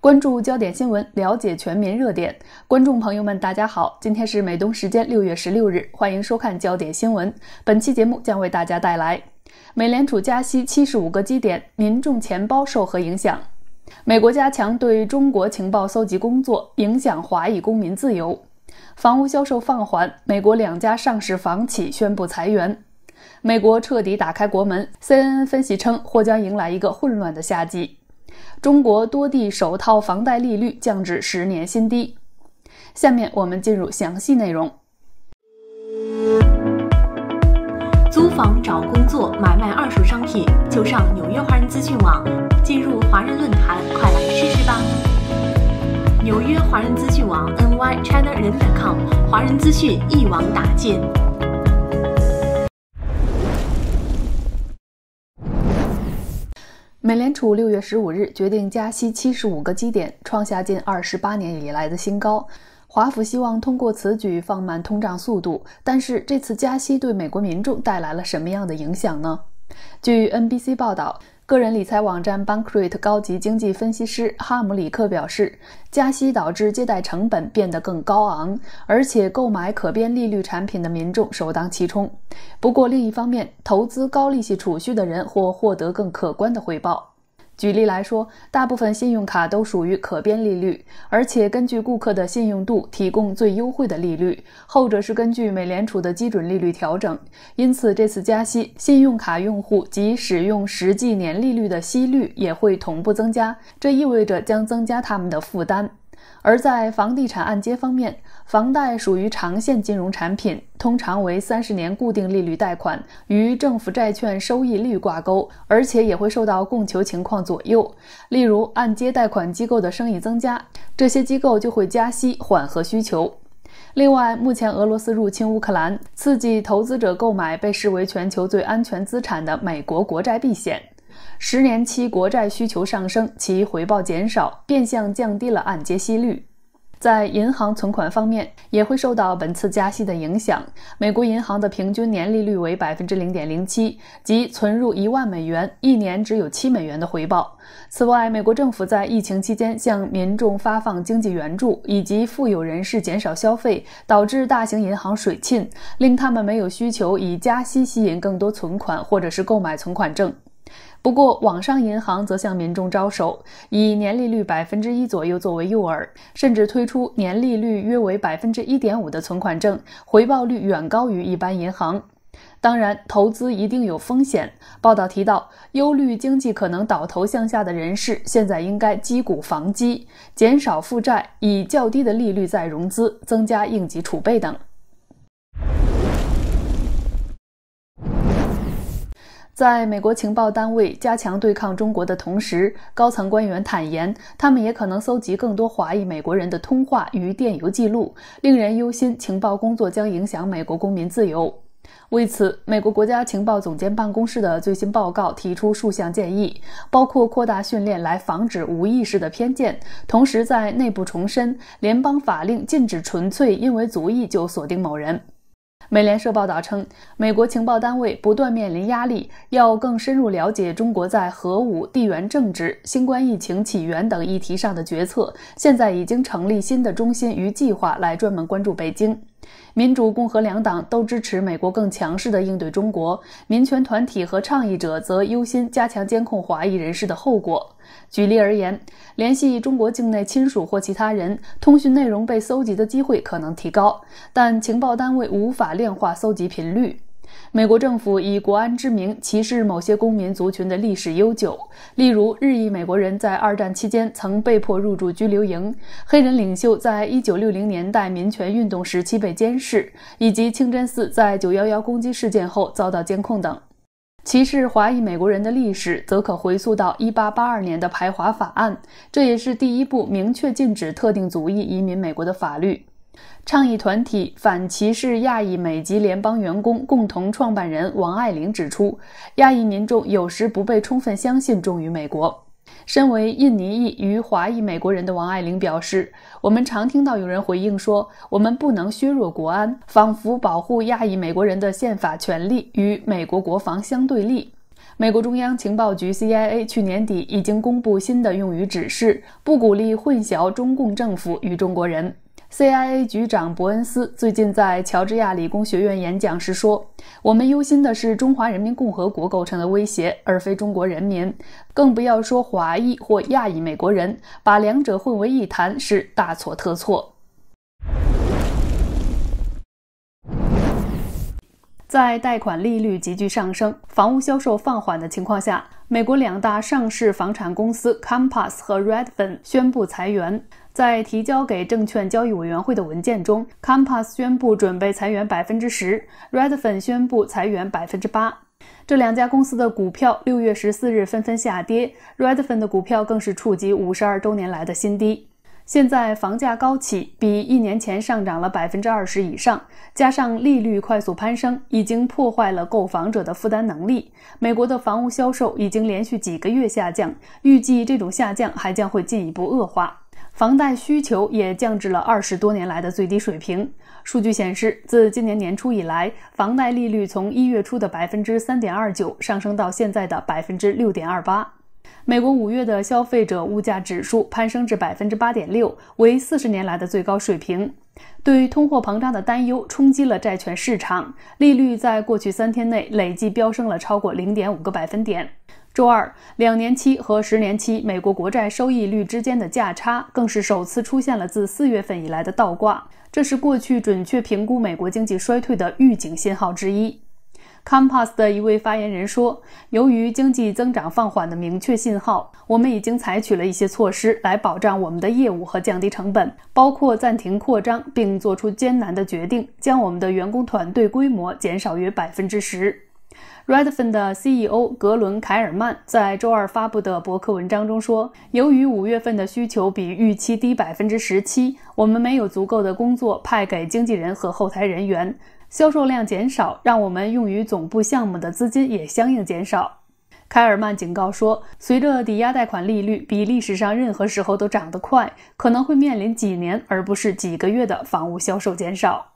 关注焦点新闻，了解全民热点。观众朋友们，大家好，今天是美东时间六月十六日，欢迎收看焦点新闻。本期节目将为大家带来：美联储加息七十五个基点，民众钱包受何影响？美国加强对中国情报搜集工作，影响华裔公民自由。房屋销售放缓，美国两家上市房企宣布裁员。美国彻底打开国门，CNN 分析称或将迎来一个混乱的夏季。中国多地首套房贷利率降至十年新低，下面我们进入详细内容。租房、找工作、买卖二手商品，就上纽约华人资讯网，进入华人论坛，快来试试吧！纽约华人资讯网 n y c h i n a 人 c o m 华人资讯一网打尽。美联储六月十五日决定加息七十五个基点，创下近二十八年以来的新高。华府希望通过此举放慢通胀速度，但是这次加息对美国民众带来了什么样的影响呢？据 NBC 报道。个人理财网站 Bankrate 高级经济分析师哈姆里克表示，加息导致借贷成本变得更高昂，而且购买可变利率产品的民众首当其冲。不过，另一方面，投资高利息储蓄的人或获得更可观的回报。举例来说，大部分信用卡都属于可变利率，而且根据顾客的信用度提供最优惠的利率。后者是根据美联储的基准利率调整，因此这次加息，信用卡用户及使用实际年利率的息率也会同步增加，这意味着将增加他们的负担。而在房地产按揭方面，房贷属于长线金融产品，通常为三十年固定利率贷款，与政府债券收益率挂钩，而且也会受到供求情况左右。例如，按揭贷款机构的生意增加，这些机构就会加息，缓和需求。另外，目前俄罗斯入侵乌克兰，刺激投资者购买被视为全球最安全资产的美国国债避险。十年期国债需求上升，其回报减少，变相降低了按揭息率。在银行存款方面，也会受到本次加息的影响。美国银行的平均年利率为百分之零点零七，即存入一万美元，一年只有七美元的回报。此外，美国政府在疫情期间向民众发放经济援助，以及富有人士减少消费，导致大型银行水浸，令他们没有需求以加息吸引更多存款，或者是购买存款证。不过，网上银行则向民众招手，以年利率百分之一左右作为诱饵，甚至推出年利率约为百分之一点五的存款证，回报率远高于一般银行。当然，投资一定有风险。报道提到，忧虑经济可能倒头向下的人士，现在应该击鼓防饥，减少负债，以较低的利率再融资，增加应急储备等。在美国情报单位加强对抗中国的同时，高层官员坦言，他们也可能搜集更多华裔美国人的通话与电邮记录，令人忧心情报工作将影响美国公民自由。为此，美国国家情报总监办公室的最新报告提出数项建议，包括扩大训练来防止无意识的偏见，同时在内部重申联邦法令禁止纯粹因为族裔就锁定某人。美联社报道称，美国情报单位不断面临压力，要更深入了解中国在核武、地缘政治、新冠疫情起源等议题上的决策。现在已经成立新的中心与计划来专门关注北京。民主共和两党都支持美国更强势地应对中国。民权团体和倡议者则忧心加强监控华裔人士的后果。举例而言，联系中国境内亲属或其他人，通讯内容被搜集的机会可能提高，但情报单位无法量化搜集频率。美国政府以国安之名歧视某些公民族群的历史悠久，例如日裔美国人，在二战期间曾被迫入住拘留营；黑人领袖在一九六零年代民权运动时期被监视，以及清真寺在九幺幺攻击事件后遭到监控等。歧视华裔美国人的历史，则可回溯到一八八二年的排华法案，这也是第一部明确禁止特定族裔移民美国的法律。倡议团体反歧视亚裔美籍联邦员工共同创办人王爱玲指出，亚裔民众有时不被充分相信忠于美国。身为印尼裔与华裔美国人的王爱玲表示，我们常听到有人回应说，我们不能削弱国安，仿佛保护亚裔美国人的宪法权利与美国国防相对立。美国中央情报局 （CIA） 去年底已经公布新的用于指示，不鼓励混淆中共政府与中国人。CIA 局长伯恩斯最近在乔治亚理工学院演讲时说：“我们忧心的是中华人民共和国构成的威胁，而非中国人民，更不要说华裔或亚裔美国人。把两者混为一谈是大错特错。”在贷款利率急剧上升、房屋销售放缓的情况下，美国两大上市房产公司 Compass 和 Redfin 宣布裁员。在提交给证券交易委员会的文件中 c o m p s s 宣布准备裁员百分之十，Redfin 宣布裁员百分之八。这两家公司的股票六月十四日纷纷下跌，Redfin 的股票更是触及五十二周年来的新低。现在房价高企，比一年前上涨了百分之二十以上，加上利率快速攀升，已经破坏了购房者的负担能力。美国的房屋销售已经连续几个月下降，预计这种下降还将会进一步恶化。房贷需求也降至了二十多年来的最低水平。数据显示，自今年年初以来，房贷利率从一月初的百分之三点二九上升到现在的百分之六点二八。美国五月的消费者物价指数攀升至百分之八点六，为四十年来的最高水平。对于通货膨胀的担忧冲击了债券市场，利率在过去三天内累计飙升了超过零点五个百分点。周二，两年期和十年期美国国债收益率之间的价差更是首次出现了自四月份以来的倒挂，这是过去准确评估美国经济衰退的预警信号之一。Compass 的一位发言人说：“由于经济增长放缓的明确信号，我们已经采取了一些措施来保障我们的业务和降低成本，包括暂停扩张，并做出艰难的决定，将我们的员工团队规模减少约百分之十。” Redfin 的 CEO 格伦·凯尔曼在周二发布的博客文章中说：“由于五月份的需求比预期低百分之十七，我们没有足够的工作派给经纪人和后台人员。销售量减少，让我们用于总部项目的资金也相应减少。”凯尔曼警告说：“随着抵押贷款利率比历史上任何时候都涨得快，可能会面临几年而不是几个月的房屋销售减少。”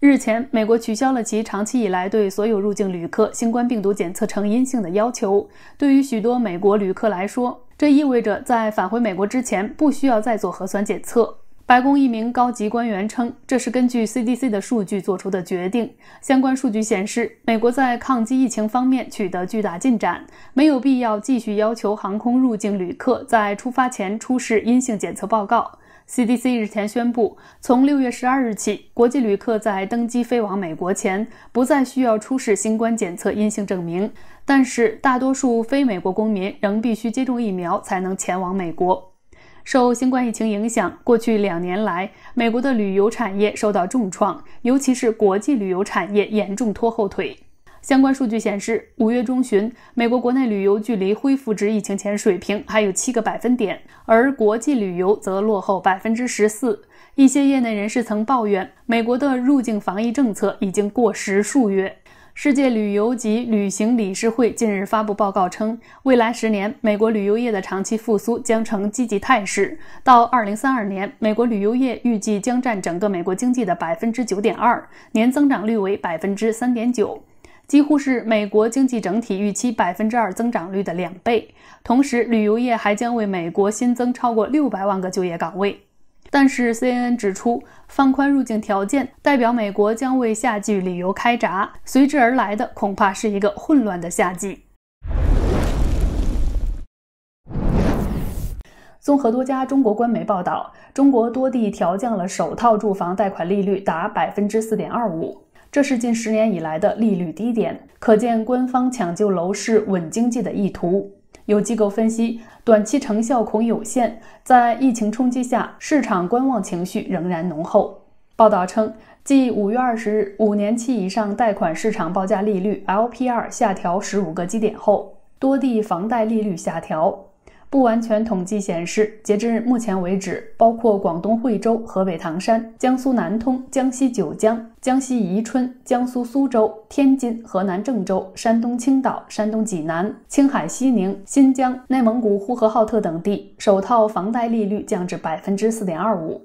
日前，美国取消了其长期以来对所有入境旅客新冠病毒检测呈阴性的要求。对于许多美国旅客来说，这意味着在返回美国之前不需要再做核酸检测。白宫一名高级官员称，这是根据 CDC 的数据做出的决定。相关数据显示，美国在抗击疫情方面取得巨大进展，没有必要继续要求航空入境旅客在出发前出示阴性检测报告。CDC 日前宣布，从六月十二日起，国际旅客在登机飞往美国前不再需要出示新冠检测阴性证明。但是，大多数非美国公民仍必须接种疫苗才能前往美国。受新冠疫情影响，过去两年来，美国的旅游产业受到重创，尤其是国际旅游产业严重拖后腿。相关数据显示，五月中旬，美国国内旅游距离恢复至疫情前水平还有七个百分点，而国际旅游则落后百分之十四。一些业内人士曾抱怨，美国的入境防疫政策已经过时数月。世界旅游及旅行理事会近日发布报告称，未来十年，美国旅游业的长期复苏将呈积极态势。到二零三二年，美国旅游业预计将占整个美国经济的百分之九点二，年增长率为百分之三点九。几乎是美国经济整体预期百分之二增长率的两倍，同时旅游业还将为美国新增超过六百万个就业岗位。但是 CNN 指出，放宽入境条件代表美国将为夏季旅游开闸，随之而来的恐怕是一个混乱的夏季。综合多家中国官媒报道，中国多地调降了首套住房贷款利率，达百分之四点二五。这是近十年以来的利率低点，可见官方抢救楼市稳经济的意图。有机构分析，短期成效恐有限，在疫情冲击下，市场观望情绪仍然浓厚。报道称，继五月二十日五年期以上贷款市场报价利率 LPR 下调十五个基点后，多地房贷利率下调。不完全统计显示，截至目前为止，包括广东惠州、河北唐山、江苏南通、江西九江、江西宜春、江苏苏州、天津、河南郑州、山东青岛、山东济南、青海西宁、新疆、内蒙古呼和浩特等地，首套房贷利率降至百分之四点二五。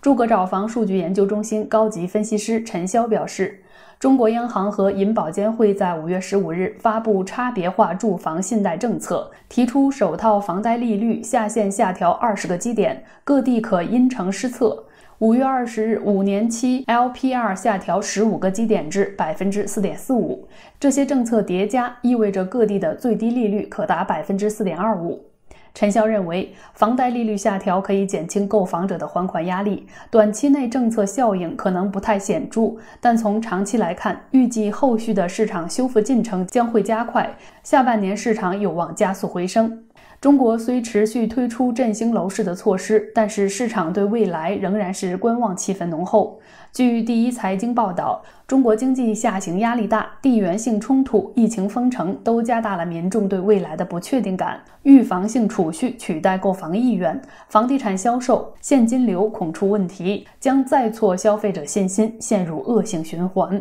诸葛找房数据研究中心高级分析师陈潇表示。中国央行和银保监会在五月十五日发布差别化住房信贷政策，提出首套房贷利率下限下调二十个基点，各地可因城施策。五月二十日，五年期 LPR 下调十五个基点至百分之四点四五。这些政策叠加，意味着各地的最低利率可达百分之四点二五。陈潇认为，房贷利率下调可以减轻购房者的还款压力，短期内政策效应可能不太显著，但从长期来看，预计后续的市场修复进程将会加快，下半年市场有望加速回升。中国虽持续推出振兴楼市的措施，但是市场对未来仍然是观望气氛浓厚。据第一财经报道，中国经济下行压力大，地缘性冲突、疫情封城都加大了民众对未来的不确定感，预防性储蓄取代购房意愿，房地产销售现金流恐出问题，将再挫消费者信心，陷入恶性循环。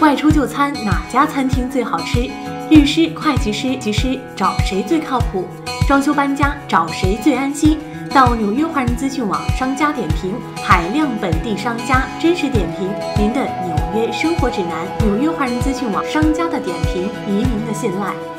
外出就餐哪家餐厅最好吃？律师、会计师、技师找谁最靠谱？装修搬家找谁最安心？到纽约华人资讯网商家点评，海量本地商家真实点评，您的纽约生活指南。纽约华人资讯网商家的点评，移民的信赖。